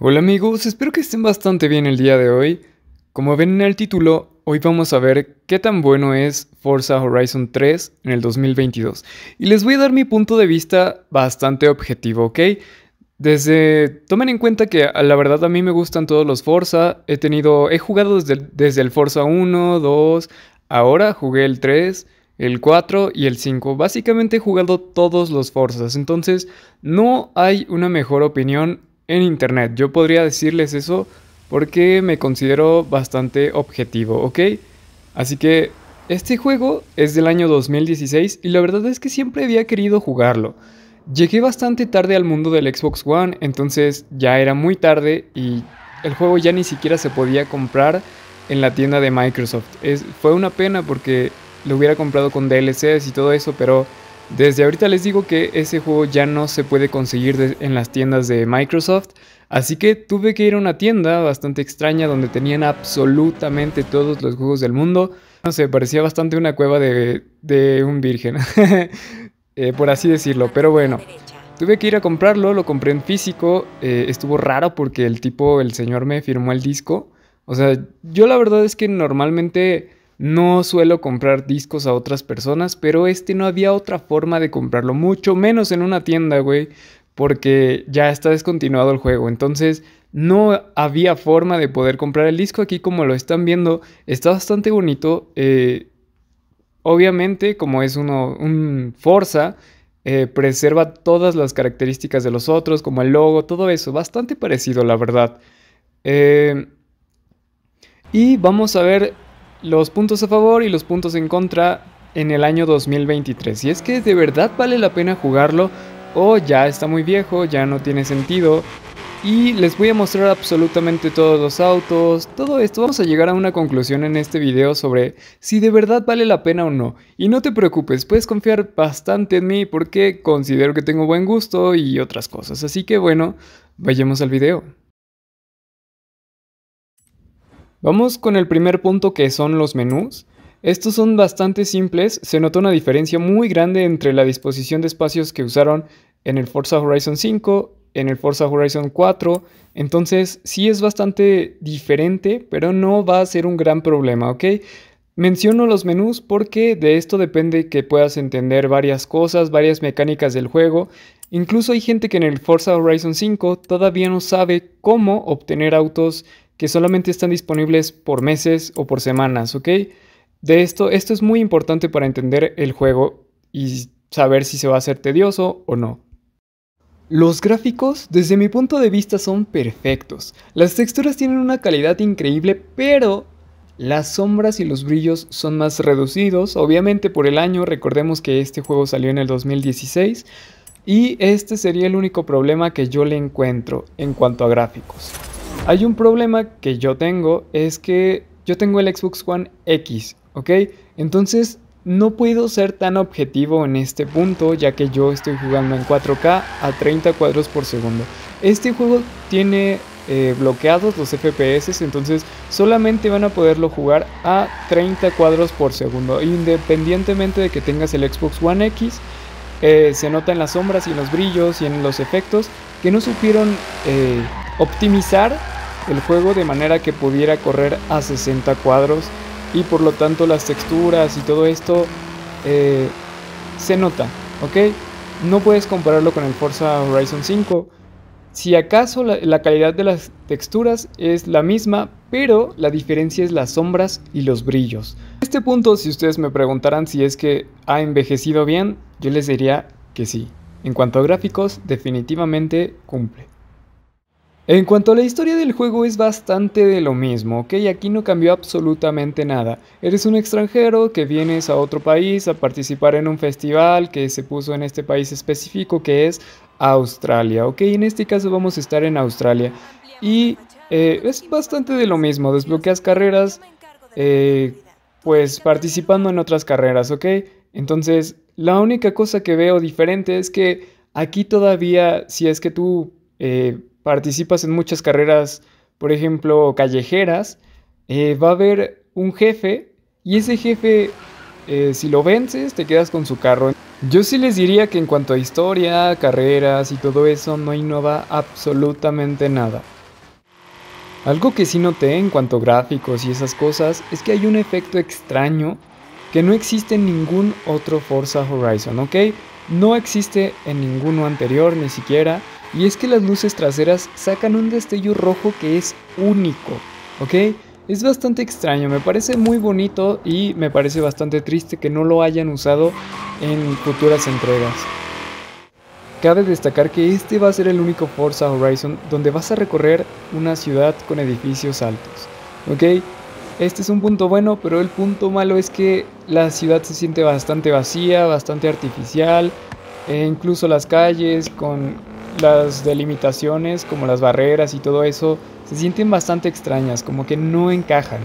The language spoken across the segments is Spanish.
Hola amigos, espero que estén bastante bien el día de hoy. Como ven en el título, hoy vamos a ver qué tan bueno es Forza Horizon 3 en el 2022. Y les voy a dar mi punto de vista bastante objetivo, ¿ok? Desde, tomen en cuenta que la verdad a mí me gustan todos los Forza, he tenido, he jugado desde, desde el Forza 1, 2, ahora jugué el 3, el 4 y el 5. Básicamente he jugado todos los Forzas, entonces no hay una mejor opinión en Internet. Yo podría decirles eso porque me considero bastante objetivo, ¿ok? Así que este juego es del año 2016 y la verdad es que siempre había querido jugarlo. Llegué bastante tarde al mundo del Xbox One, entonces ya era muy tarde y el juego ya ni siquiera se podía comprar en la tienda de Microsoft. fue una pena porque lo hubiera comprado con DLCs y todo eso, pero desde ahorita les digo que ese juego ya no se puede conseguir en las tiendas de Microsoft, así que tuve que ir a una tienda bastante extraña donde tenían absolutamente todos los juegos del mundo. No sé, parecía bastante una cueva de, un virgen, eh, por así decirlo, pero bueno. Tuve que ir a comprarlo, lo compré en físico, eh, estuvo raro porque el tipo, el señor me firmó el disco. O sea, yo la verdad es que normalmente no suelo comprar discos a otras personas, pero este no había otra forma de comprarlo, mucho menos en una tienda, güey, porque ya está descontinuado el juego. Entonces, no había forma de poder comprar el disco aquí como lo están viendo. Está bastante bonito. Eh, obviamente, como es uno, un Forza, eh, preserva todas las características de los otros, como el logo, todo eso. Bastante parecido, la verdad. Eh, y vamos a ver los puntos a favor y los puntos en contra en el año 2023. Si es que de verdad vale la pena jugarlo o ya está muy viejo, ya no tiene sentido. Y les voy a mostrar absolutamente todos los autos, todo esto. Vamos a llegar a una conclusión en este video sobre si de verdad vale la pena o no. Y no te preocupes, puedes confiar bastante en mí porque considero que tengo buen gusto y otras cosas. Así que bueno, vayamos al video. Vamos con el primer punto que son los menús. Estos son bastante simples, se nota una diferencia muy grande entre la disposición de espacios que usaron en el Forza Horizon 5, en el Forza Horizon 4, entonces sí es bastante diferente, pero no va a ser un gran problema, ¿ok? Menciono los menús porque de esto depende que puedas entender varias cosas, varias mecánicas del juego. Incluso hay gente que en el Forza Horizon 5 todavía no sabe cómo obtener autos que solamente están disponibles por meses o por semanas, ¿ok? De esto, esto es muy importante para entender el juego y saber si se va a hacer tedioso o no. Los gráficos, desde mi punto de vista, son perfectos. Las texturas tienen una calidad increíble, pero las sombras y los brillos son más reducidos. Obviamente por el año, recordemos que este juego salió en el 2016. Y este sería el único problema que yo le encuentro en cuanto a gráficos. Hay un problema que yo tengo, es que yo tengo el Xbox One X, ¿ok? Entonces no puedo ser tan objetivo en este punto, ya que yo estoy jugando en 4K a 30 cuadros por segundo. Este juego tiene eh, bloqueados los FPS, entonces solamente van a poderlo jugar a 30 cuadros por segundo, independientemente de que tengas el Xbox One X. Eh, se nota en las sombras y en los brillos y en los efectos que no supieron eh, optimizar el juego de manera que pudiera correr a 60 cuadros y por lo tanto las texturas y todo esto eh, se nota, ¿ok? No puedes compararlo con el Forza Horizon 5. Si acaso la, calidad de las texturas es la misma, pero la diferencia es las sombras y los brillos. este punto, si ustedes me preguntaran si es que ha envejecido bien, yo les diría que sí. En cuanto a gráficos, definitivamente cumple. En cuanto a la historia del juego es bastante de lo mismo, ok, aquí no cambió absolutamente nada. Eres un extranjero que vienes a otro país a participar en un festival que se puso en este país específico que es Australia, ok, en este caso vamos a estar en Australia. Y eh, es bastante de lo mismo, desbloqueas carreras, eh, pues participando en otras carreras, ok. Entonces, la única cosa que veo diferente es que aquí todavía, si es que tú... Eh, participas en muchas carreras, por ejemplo, callejeras, eh, va a haber un jefe y ese jefe, eh, si lo vences, te quedas con su carro. Yo sí les diría que en cuanto a historia, carreras y todo eso, no innova absolutamente nada. Algo que sí noté en cuanto a gráficos y esas cosas es que hay un efecto extraño que no existe en ningún otro Forza Horizon, ¿ok? No existe en ninguno anterior ni siquiera. Y es que las luces traseras sacan un destello rojo que es único, ¿ok? Es bastante extraño, me parece muy bonito y me parece bastante triste que no lo hayan usado en futuras entregas. Cabe destacar que este va a ser el único Forza Horizon donde vas a recorrer una ciudad con edificios altos, ¿ok? Este es un punto bueno, pero el punto malo es que la ciudad se siente bastante vacía, bastante artificial, e incluso las calles con las delimitaciones, como las barreras y todo eso, se sienten bastante extrañas, como que no encajan.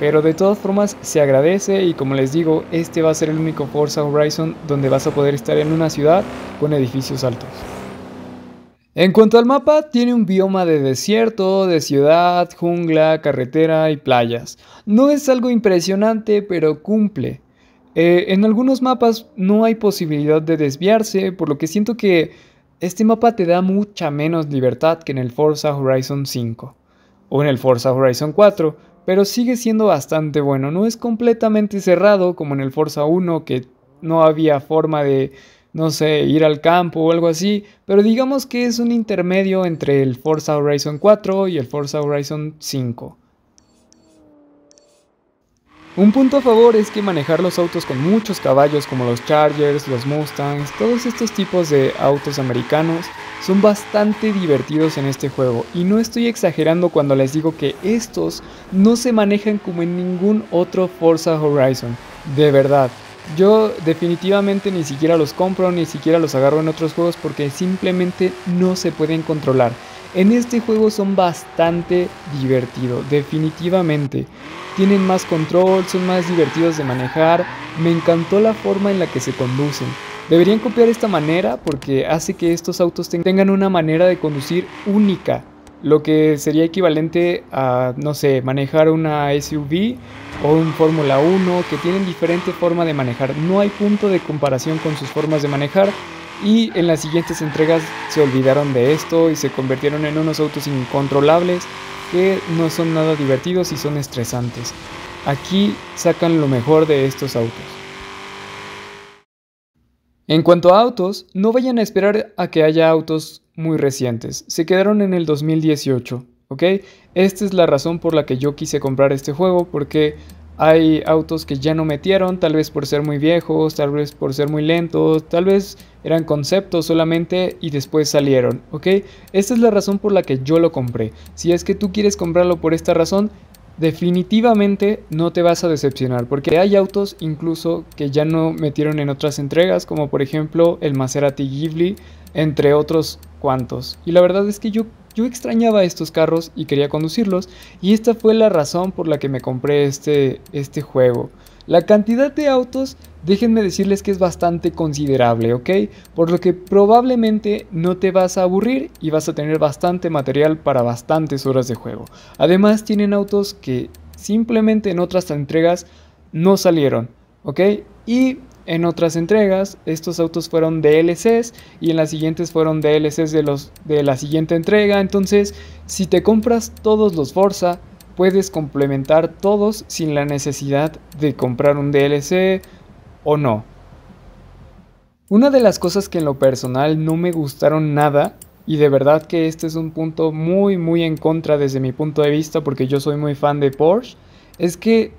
Pero de todas formas se agradece y como les digo, este va a ser el único Forza Horizon donde vas a poder estar en una ciudad con edificios altos. En cuanto al mapa, tiene un bioma de desierto, de ciudad, jungla, carretera y playas. No es algo impresionante, pero cumple. Eh, en algunos mapas no hay posibilidad de desviarse, por lo que siento que este mapa te da mucha menos libertad que en el Forza Horizon 5 o en el Forza Horizon 4, pero sigue siendo bastante bueno. No es completamente cerrado como en el Forza 1 que no había forma de, no sé, ir al campo o algo así, pero digamos que es un intermedio entre el Forza Horizon 4 y el Forza Horizon 5. Un punto a favor es que manejar los autos con muchos caballos como los Chargers, los Mustangs, todos estos tipos de autos americanos son bastante divertidos en este juego y no estoy exagerando cuando les digo que estos no se manejan como en ningún otro Forza Horizon, de verdad. Yo definitivamente ni siquiera los compro, ni siquiera los agarro en otros juegos porque simplemente no se pueden controlar. En este juego son bastante divertidos, definitivamente. Tienen más control, son más divertidos de manejar. Me encantó la forma en la que se conducen. Deberían copiar esta manera porque hace que estos autos tengan una manera de conducir única, lo que sería equivalente a, no sé, manejar una SUV o un Fórmula 1, que tienen diferente forma de manejar. No hay punto de comparación con sus formas de manejar, y en las siguientes entregas se olvidaron de esto y se convirtieron en unos autos incontrolables que no son nada divertidos y son estresantes. Aquí sacan lo mejor de estos autos. En cuanto a autos, no vayan a esperar a que haya autos muy recientes. Se quedaron en el 2018, ¿ok? Esta es la razón por la que yo quise comprar este juego porque hay autos que ya no metieron, tal vez por ser muy viejos, tal vez por ser muy lentos, tal vez eran conceptos solamente y después salieron, ¿ok? Esta es la razón por la que yo lo compré. Si es que tú quieres comprarlo por esta razón, definitivamente no te vas a decepcionar, porque hay autos incluso que ya no metieron en otras entregas, como por ejemplo el Maserati Ghibli, entre otros cuantos. Y la verdad es que yo yo extrañaba estos carros y quería conducirlos y esta fue la razón por la que me compré este, este juego. La cantidad de autos, déjenme decirles que es bastante considerable, ¿ok? Por lo que probablemente no te vas a aburrir y vas a tener bastante material para bastantes horas de juego. Además tienen autos que simplemente en otras entregas no salieron, ¿ok? Y en otras entregas, estos autos fueron DLCs y en las siguientes fueron DLCs de, los, de la siguiente entrega. Entonces, si te compras todos los Forza, puedes complementar todos sin la necesidad de comprar un DLC o no. Una de las cosas que en lo personal no me gustaron nada, y de verdad que este es un punto muy muy en contra desde mi punto de vista porque yo soy muy fan de Porsche, es que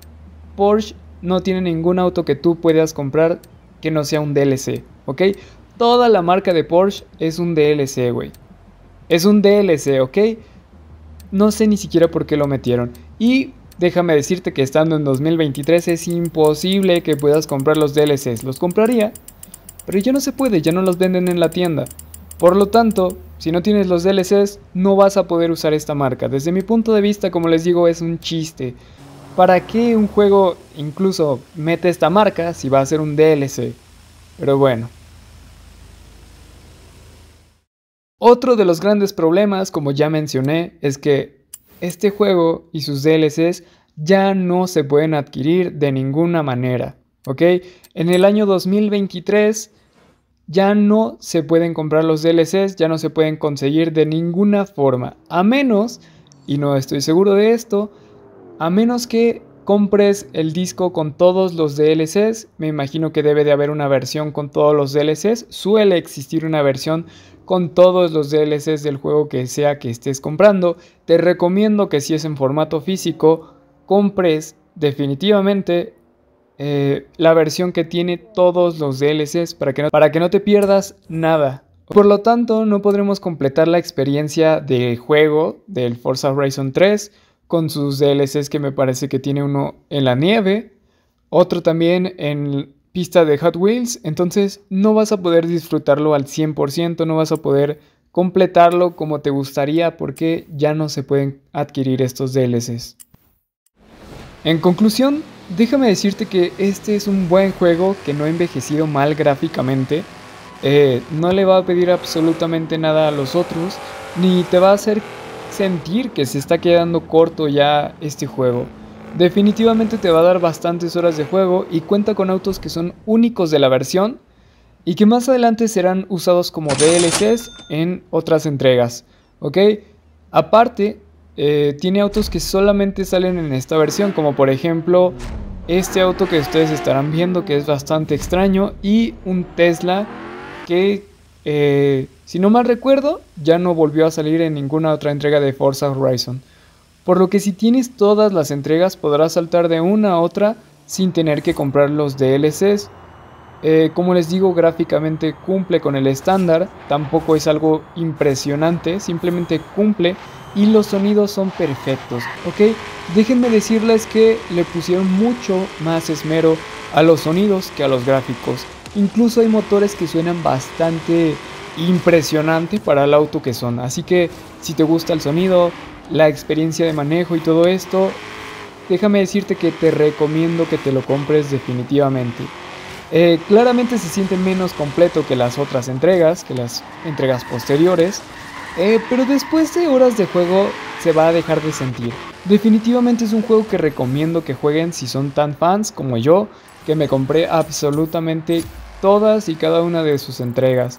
Porsche no tiene ningún auto que tú puedas comprar que no sea un DLC, ¿ok? Toda la marca de Porsche es un DLC, güey. Es un DLC, ¿ok? No sé ni siquiera por qué lo metieron. Y déjame decirte que estando en 2023 es imposible que puedas comprar los DLCs. Los compraría, pero ya no se puede, ya no los venden en la tienda. Por lo tanto, si no tienes los DLCs, no vas a poder usar esta marca. Desde mi punto de vista, como les digo, es un chiste. ¿Para qué un juego incluso mete esta marca si va a ser un DLC? Pero bueno. Otro de los grandes problemas, como ya mencioné, es que este juego y sus DLCs ya no se pueden adquirir de ninguna manera, ¿ok? En el año 2023 ya no se pueden comprar los DLCs, ya no se pueden conseguir de ninguna forma, a menos, y no estoy seguro de esto, a menos que compres el disco con todos los DLCs, me imagino que debe de haber una versión con todos los DLCs, suele existir una versión con todos los DLCs del juego que sea que estés comprando, te recomiendo que si es en formato físico, compres definitivamente eh, la versión que tiene todos los DLCs para que, no, para que no te pierdas nada. Por lo tanto, no podremos completar la experiencia del juego del Forza Horizon 3 con sus DLCs que me parece que tiene uno en la nieve, otro también en pista de Hot Wheels, entonces no vas a poder disfrutarlo al 100%, no vas a poder completarlo como te gustaría porque ya no se pueden adquirir estos DLCs. En conclusión, déjame decirte que este es un buen juego que no ha envejecido mal gráficamente, eh, no le va a pedir absolutamente nada a los otros, ni te va a hacer sentir que se está quedando corto ya este juego. Definitivamente te va a dar bastantes horas de juego y cuenta con autos que son únicos de la versión y que más adelante serán usados como DLCs en otras entregas. ¿Ok? Aparte, eh, tiene autos que solamente salen en esta versión, como por ejemplo este auto que ustedes estarán viendo que es bastante extraño y un Tesla que eh, si no mal recuerdo, ya no volvió a salir en ninguna otra entrega de Forza Horizon, por lo que si tienes todas las entregas podrás saltar de una a otra sin tener que comprar los DLCs. Eh, como les digo, gráficamente cumple con el estándar, tampoco es algo impresionante, simplemente cumple y los sonidos son perfectos, ¿ok? Déjenme decirles que le pusieron mucho más esmero a los sonidos que a los gráficos. Incluso hay motores que suenan bastante impresionante para el auto que son. Así que si te gusta el sonido, la experiencia de manejo y todo esto, déjame decirte que te recomiendo que te lo compres definitivamente. Eh, claramente se siente menos completo que las otras entregas, que las entregas posteriores, eh, pero después de horas de juego se va a dejar de sentir. Definitivamente es un juego que recomiendo que jueguen si son tan fans como yo, que me compré absolutamente todas y cada una de sus entregas.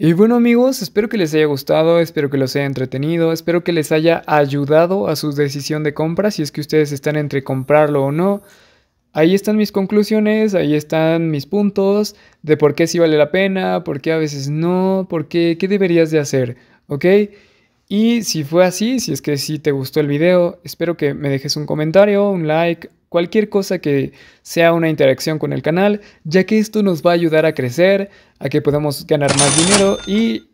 Y bueno amigos, espero que les haya gustado, espero que los haya entretenido, espero que les haya ayudado a su decisión de compra, si es que ustedes están entre comprarlo o no. Ahí están mis conclusiones, ahí están mis puntos de por qué sí vale la pena, por qué a veces no, por qué, qué deberías de hacer, ¿ok? Y si fue así, si es que sí te gustó el video, espero que me dejes un comentario, un like, cualquier cosa que sea una interacción con el canal, ya que esto nos va a ayudar a crecer, a que podamos ganar más dinero y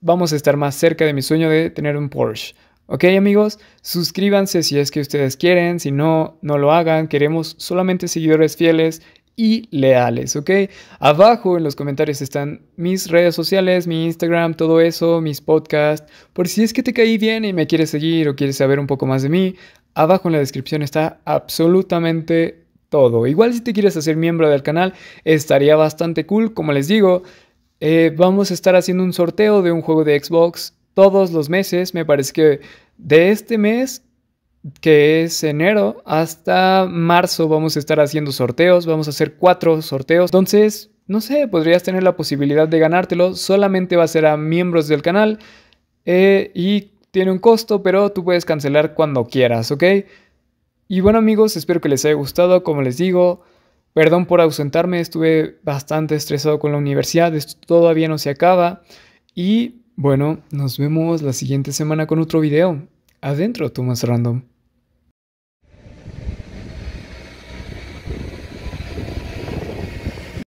vamos a estar más cerca de mi sueño de tener un Porsche. Ok amigos, suscríbanse si es que ustedes quieren, si no, no lo hagan, queremos solamente seguidores fieles y leales, ¿ok? Abajo en los comentarios están mis redes sociales, mi Instagram, todo eso, mis podcasts, por si es que te caí bien y me quieres seguir o quieres saber un poco más de mí, Abajo en la descripción está absolutamente todo. Igual si te quieres hacer miembro del canal, estaría bastante cool. Como les digo, eh, vamos a estar haciendo un sorteo de un juego de Xbox todos los meses. Me parece que de este mes, que es enero, hasta marzo vamos a estar haciendo sorteos. Vamos a hacer cuatro sorteos. Entonces, no sé, podrías tener la posibilidad de ganártelo. Solamente va a ser a miembros del canal. Eh, y tiene un costo, pero tú puedes cancelar cuando quieras, ¿ok? Y bueno amigos, espero que les haya gustado, como les digo, perdón por ausentarme, estuve bastante estresado con la universidad, esto todavía no se acaba. Y bueno, nos vemos la siguiente semana con otro video. Adentro, Tomás Random.